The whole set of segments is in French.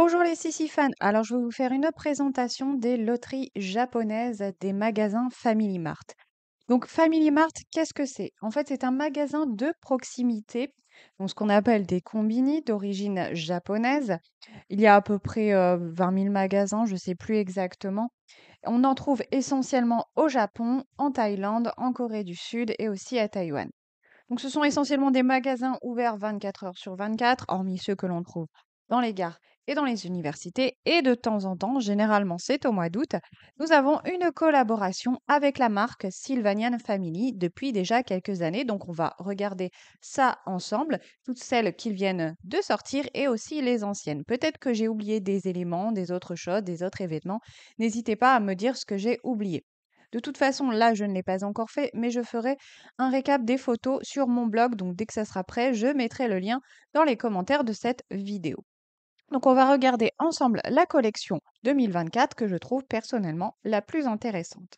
Bonjour les Sissi fans. Alors je vais vous faire une présentation des loteries japonaises des magasins Family Mart. Donc Family Mart, qu'est-ce que c'est En fait, c'est un magasin de proximité, donc ce qu'on appelle des combini d'origine japonaise. Il y a à peu près 20 euh, 000 magasins, je ne sais plus exactement. On en trouve essentiellement au Japon, en Thaïlande, en Corée du Sud et aussi à Taïwan. Donc ce sont essentiellement des magasins ouverts 24 heures sur 24, hormis ceux que l'on trouve dans les gares et dans les universités. Et de temps en temps, généralement c'est au mois d'août, nous avons une collaboration avec la marque Sylvanian Family depuis déjà quelques années. Donc on va regarder ça ensemble, toutes celles qui viennent de sortir et aussi les anciennes. Peut-être que j'ai oublié des éléments, des autres choses, des autres événements. N'hésitez pas à me dire ce que j'ai oublié. De toute façon, là, je ne l'ai pas encore fait, mais je ferai un récap des photos sur mon blog. Donc, dès que ça sera prêt, je mettrai le lien dans les commentaires de cette vidéo. Donc on va regarder ensemble la collection 2024 que je trouve personnellement la plus intéressante.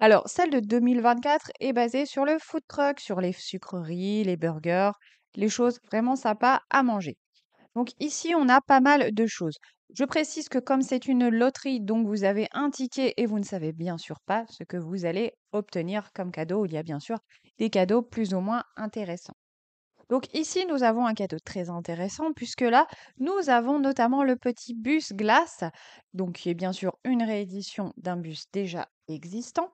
Alors celle de 2024 est basée sur le food truck, sur les sucreries, les burgers, les choses vraiment sympas à manger. Donc ici on a pas mal de choses. Je précise que comme c'est une loterie, donc vous avez un ticket et vous ne savez bien sûr pas ce que vous allez obtenir comme cadeau. Il y a bien sûr des cadeaux plus ou moins intéressants. Donc ici, nous avons un cadeau très intéressant puisque là, nous avons notamment le petit bus glace, donc qui est bien sûr une réédition d'un bus déjà existant.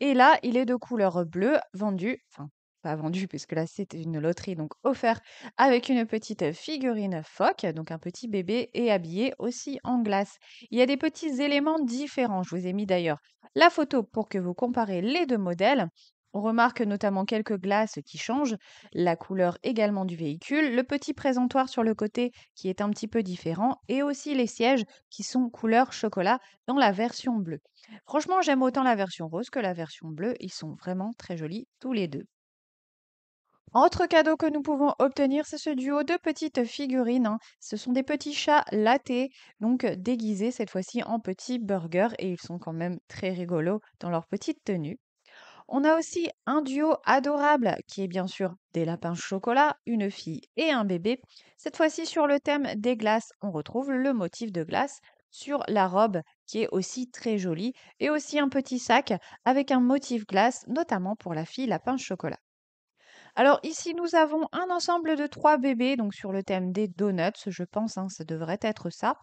Et là, il est de couleur bleue, vendu, enfin pas vendu puisque là c'est une loterie, donc offert avec une petite figurine phoque, donc un petit bébé et habillé aussi en glace. Il y a des petits éléments différents. Je vous ai mis d'ailleurs la photo pour que vous comparez les deux modèles. On remarque notamment quelques glaces qui changent, la couleur également du véhicule, le petit présentoir sur le côté qui est un petit peu différent et aussi les sièges qui sont couleur chocolat dans la version bleue. Franchement, j'aime autant la version rose que la version bleue, ils sont vraiment très jolis tous les deux. Autre cadeau que nous pouvons obtenir, c'est ce duo de petites figurines. Hein. Ce sont des petits chats latés, donc déguisés cette fois-ci en petits burgers, et ils sont quand même très rigolos dans leur petite tenue. On a aussi un duo adorable qui est bien sûr des lapins chocolat, une fille et un bébé. Cette fois-ci sur le thème des glaces, on retrouve le motif de glace sur la robe qui est aussi très jolie et aussi un petit sac avec un motif glace notamment pour la fille lapin chocolat. Alors ici, nous avons un ensemble de trois bébés, donc sur le thème des donuts, je pense, hein, ça devrait être ça.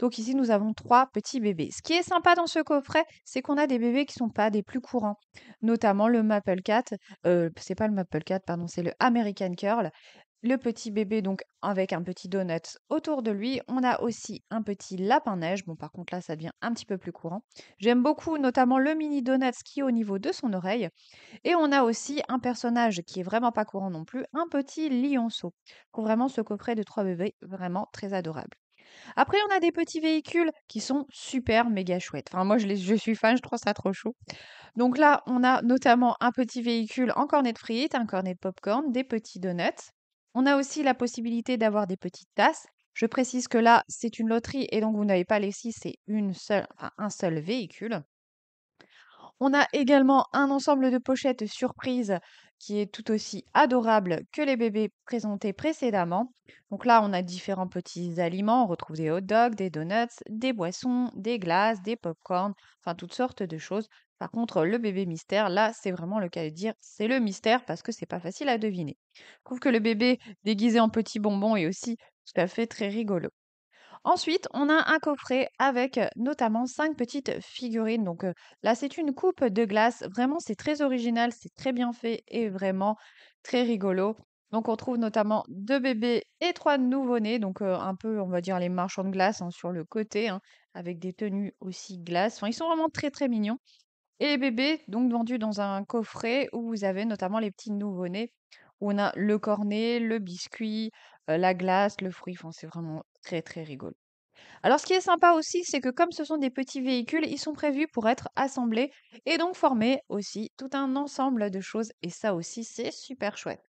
Donc ici, nous avons trois petits bébés. Ce qui est sympa dans ce coffret, c'est qu'on a des bébés qui ne sont pas des plus courants, notamment le Maple Cat, euh, c'est pas le Maple Cat, pardon, c'est le American Curl, le petit bébé donc avec un petit donut autour de lui. On a aussi un petit lapin neige. Bon, par contre là, ça devient un petit peu plus courant. J'aime beaucoup notamment le mini donut qui est au niveau de son oreille. Et on a aussi un personnage qui est vraiment pas courant non plus, un petit lionceau. Pour vraiment ce coffret de trois bébés, vraiment très adorable. Après, on a des petits véhicules qui sont super méga chouettes. Enfin, moi, je, les, je suis fan, je trouve ça trop chou. Donc là, on a notamment un petit véhicule en cornet de frites, un cornet de popcorn, des petits donuts. On a aussi la possibilité d'avoir des petites tasses. Je précise que là, c'est une loterie et donc vous n'avez pas les c'est un seul véhicule. On a également un ensemble de pochettes surprises qui est tout aussi adorable que les bébés présentés précédemment. Donc là, on a différents petits aliments. On retrouve des hot dogs, des donuts, des boissons, des glaces, des pop-corns, enfin toutes sortes de choses par contre, le bébé mystère, là, c'est vraiment le cas de dire c'est le mystère parce que c'est pas facile à deviner. Je trouve que le bébé déguisé en petit bonbon est aussi tout à fait très rigolo. Ensuite, on a un coffret avec notamment cinq petites figurines. Donc là, c'est une coupe de glace. Vraiment, c'est très original, c'est très bien fait et vraiment très rigolo. Donc on trouve notamment deux bébés et trois nouveau-nés, donc un peu on va dire les marchands de glace hein, sur le côté, hein, avec des tenues aussi glace. Enfin, ils sont vraiment très très mignons. Et bébé, donc vendu dans un coffret où vous avez notamment les petits nouveau-nés. où On a le cornet, le biscuit, euh, la glace, le fruit. Enfin, c'est vraiment très très rigolo. Alors ce qui est sympa aussi, c'est que comme ce sont des petits véhicules, ils sont prévus pour être assemblés et donc former aussi tout un ensemble de choses. Et ça aussi, c'est super chouette.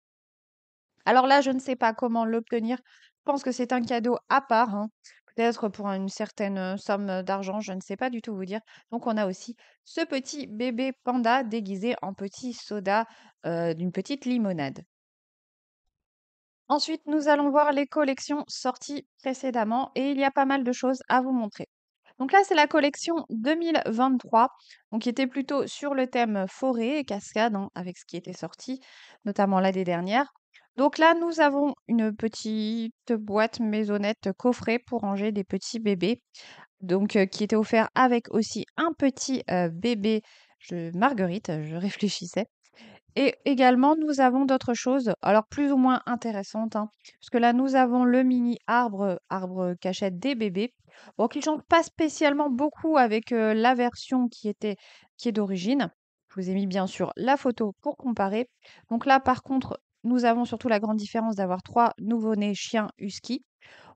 Alors là, je ne sais pas comment l'obtenir. Je pense que c'est un cadeau à part. Hein peut-être pour une certaine somme d'argent, je ne sais pas du tout vous dire. Donc on a aussi ce petit bébé panda déguisé en petit soda d'une petite limonade. Ensuite, nous allons voir les collections sorties précédemment et il y a pas mal de choses à vous montrer. Donc là, c'est la collection 2023, donc qui était plutôt sur le thème forêt et cascade, hein, avec ce qui était sorti, notamment l'année dernière. Donc là, nous avons une petite boîte maisonnette coffret pour ranger des petits bébés. Donc, euh, qui était offert avec aussi un petit euh, bébé Marguerite, je réfléchissais. Et également, nous avons d'autres choses, alors plus ou moins intéressantes, hein, parce que là, nous avons le mini arbre, arbre cachette des bébés, bon, qui ne change pas spécialement beaucoup avec euh, la version qui, était, qui est d'origine. Je vous ai mis bien sûr la photo pour comparer. Donc là, par contre, nous avons surtout la grande différence d'avoir trois nouveau-nés chiens husky.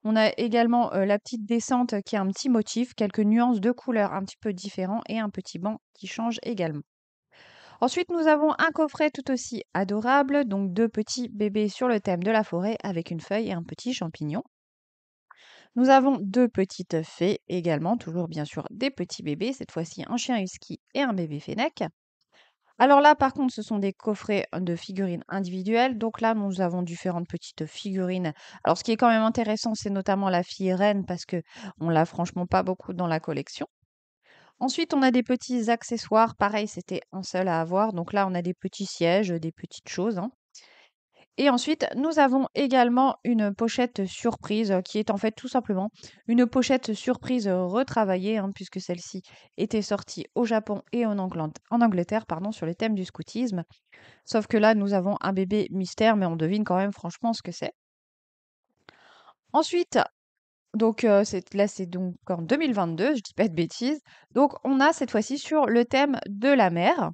On a également la petite descente qui a un petit motif, quelques nuances de couleurs un petit peu différents et un petit banc qui change également. Ensuite, nous avons un coffret tout aussi adorable, donc deux petits bébés sur le thème de la forêt avec une feuille et un petit champignon. Nous avons deux petites fées également, toujours bien sûr des petits bébés, cette fois-ci un chien husky et un bébé fennec. Alors là, par contre, ce sont des coffrets de figurines individuelles. Donc là, nous avons différentes petites figurines. Alors, ce qui est quand même intéressant, c'est notamment la fille reine parce que on l'a franchement pas beaucoup dans la collection. Ensuite, on a des petits accessoires. Pareil, c'était un seul à avoir. Donc là, on a des petits sièges, des petites choses. Hein. Et ensuite, nous avons également une pochette surprise qui est en fait tout simplement une pochette surprise retravaillée, hein, puisque celle-ci était sortie au Japon et en, Angleterre pardon, sur le thème du scoutisme. Sauf que là, nous avons un bébé mystère, mais on devine quand même franchement ce que c'est. Ensuite, donc euh, là, c'est donc en 2022, je dis pas de bêtises. Donc on a cette fois-ci sur le thème de la mer.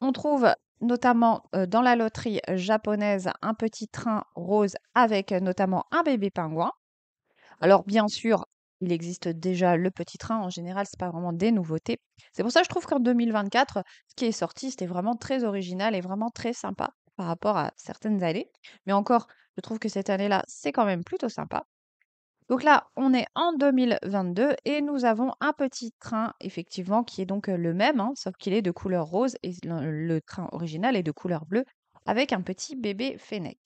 On trouve notamment euh, dans la loterie japonaise, un petit train rose avec euh, notamment un bébé pingouin. Alors bien sûr, il existe déjà le petit train. En général, ce n'est pas vraiment des nouveautés. C'est pour ça que je trouve qu'en 2024, ce qui est sorti, c'était vraiment très original et vraiment très sympa par rapport à certaines années. Mais encore, je trouve que cette année-là, c'est quand même plutôt sympa. Donc là, on est en 2022 et nous avons un petit train, effectivement, qui est donc euh, le même, hein, sauf qu'il est de couleur rose et euh, le, train original est de couleur bleue avec un petit bébé fennec.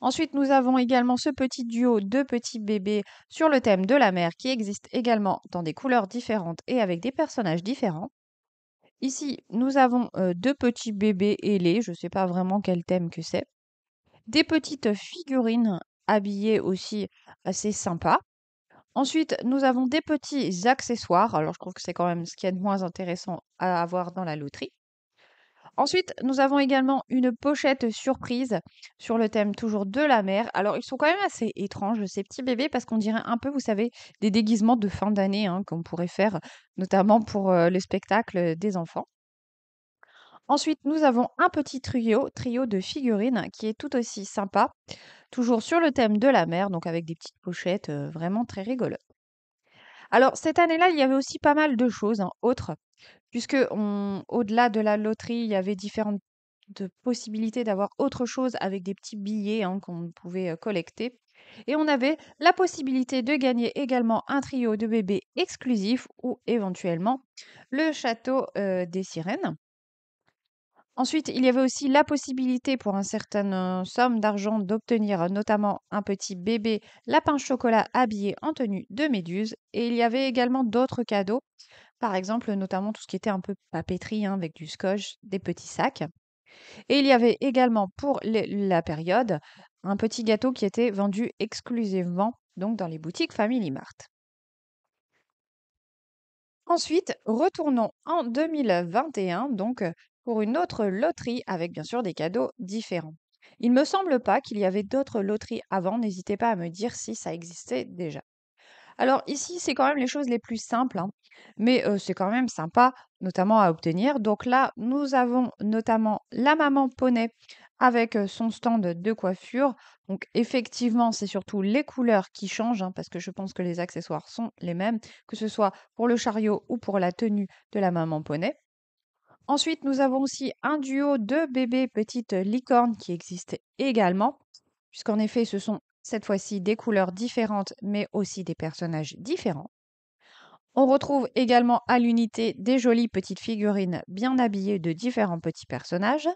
Ensuite, nous avons également ce petit duo de petits bébés sur le thème de la mer qui existe également dans des couleurs différentes et avec des personnages différents. Ici, nous avons euh, deux petits bébés ailés, je ne sais pas vraiment quel thème que c'est. Des petites figurines habillés aussi assez sympa. Ensuite, nous avons des petits accessoires. Alors, je trouve que c'est quand même ce qui est de moins intéressant à avoir dans la loterie. Ensuite, nous avons également une pochette surprise sur le thème toujours de la mer. Alors, ils sont quand même assez étranges, ces petits bébés, parce qu'on dirait un peu, vous savez, des déguisements de fin d'année hein, qu'on pourrait faire, notamment pour euh, le spectacle euh, des enfants. Ensuite, nous avons un petit trio, trio de figurines qui est tout aussi sympa, toujours sur le thème de la mer, donc avec des petites pochettes euh, vraiment très rigolotes. Alors cette année-là, il y avait aussi pas mal de choses hein, autres, puisque au-delà de la loterie, il y avait différentes possibilités d'avoir autre chose avec des petits billets hein, qu'on pouvait euh, collecter. Et on avait la possibilité de gagner également un trio de bébés exclusifs ou éventuellement le château euh, des sirènes. Ensuite, il y avait aussi la possibilité pour une certaine euh, somme d'argent d'obtenir euh, notamment un petit bébé lapin chocolat habillé en tenue de méduse. Et il y avait également d'autres cadeaux, par exemple notamment tout ce qui était un peu papeterie hein, avec du scotch, des petits sacs. Et il y avait également pour la période un petit gâteau qui était vendu exclusivement donc dans les boutiques Family Mart. Ensuite, retournons en 2021, donc pour une autre loterie avec bien sûr des cadeaux différents. Il me semble pas qu'il y avait d'autres loteries avant, n'hésitez pas à me dire si ça existait déjà. Alors ici, c'est quand même les choses les plus simples, hein, mais c'est quand même sympa, notamment à obtenir. Donc là, nous avons notamment la maman poney avec son stand de coiffure. Donc effectivement, c'est surtout les couleurs qui changent, hein, parce que je pense que les accessoires sont les mêmes, que ce soit pour le chariot ou pour la tenue de la maman poney. Ensuite, nous avons aussi un duo de bébés petites licornes qui existe également, puisqu'en effet, ce sont cette fois-ci des couleurs différentes, mais aussi des personnages différents. On retrouve également à l'unité des jolies petites figurines bien habillées de différents petits personnages.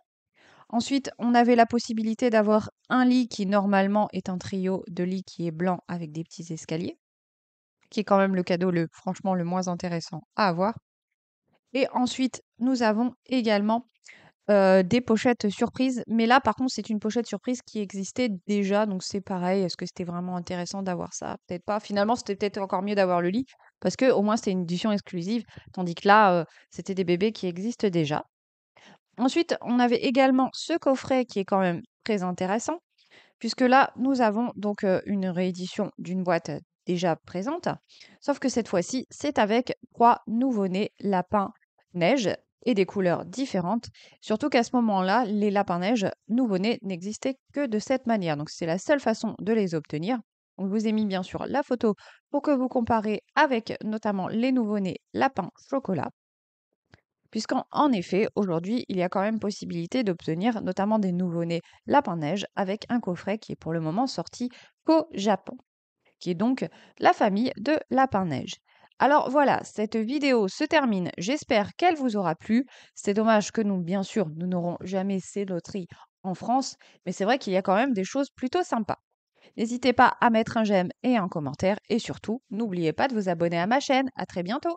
Ensuite, on avait la possibilité d'avoir un lit qui normalement est un trio de lits qui est blanc avec des petits escaliers, qui est quand même le cadeau le franchement le moins intéressant à avoir. Et ensuite, nous avons également euh, des pochettes surprises. Mais là, par contre, c'est une pochette surprise qui existait déjà. Donc, c'est pareil. Est-ce que c'était vraiment intéressant d'avoir ça Peut-être pas. Finalement, c'était peut-être encore mieux d'avoir le lit parce que au moins, c'était une édition exclusive. Tandis que là, euh, c'était des bébés qui existent déjà. Ensuite, on avait également ce coffret qui est quand même très intéressant puisque là, nous avons donc euh, une réédition d'une boîte déjà présente. Sauf que cette fois-ci, c'est avec trois nouveau-nés lapins neige et des couleurs différentes. Surtout qu'à ce moment-là, les lapins neige nouveau-nés n'existaient que de cette manière. Donc c'est la seule façon de les obtenir. On vous ai mis bien sûr la photo pour que vous comparez avec notamment les nouveau-nés lapins chocolat. Puisqu'en effet, aujourd'hui, il y a quand même possibilité d'obtenir notamment des nouveau-nés lapin neige avec un coffret qui est pour le moment sorti qu'au Japon qui est donc la famille de Lapin-Neige. Alors voilà, cette vidéo se termine. J'espère qu'elle vous aura plu. C'est dommage que nous, bien sûr, nous n'aurons jamais ces loteries en France, mais c'est vrai qu'il y a quand même des choses plutôt sympas. N'hésitez pas à mettre un j'aime et un commentaire, et surtout, n'oubliez pas de vous abonner à ma chaîne. À très bientôt!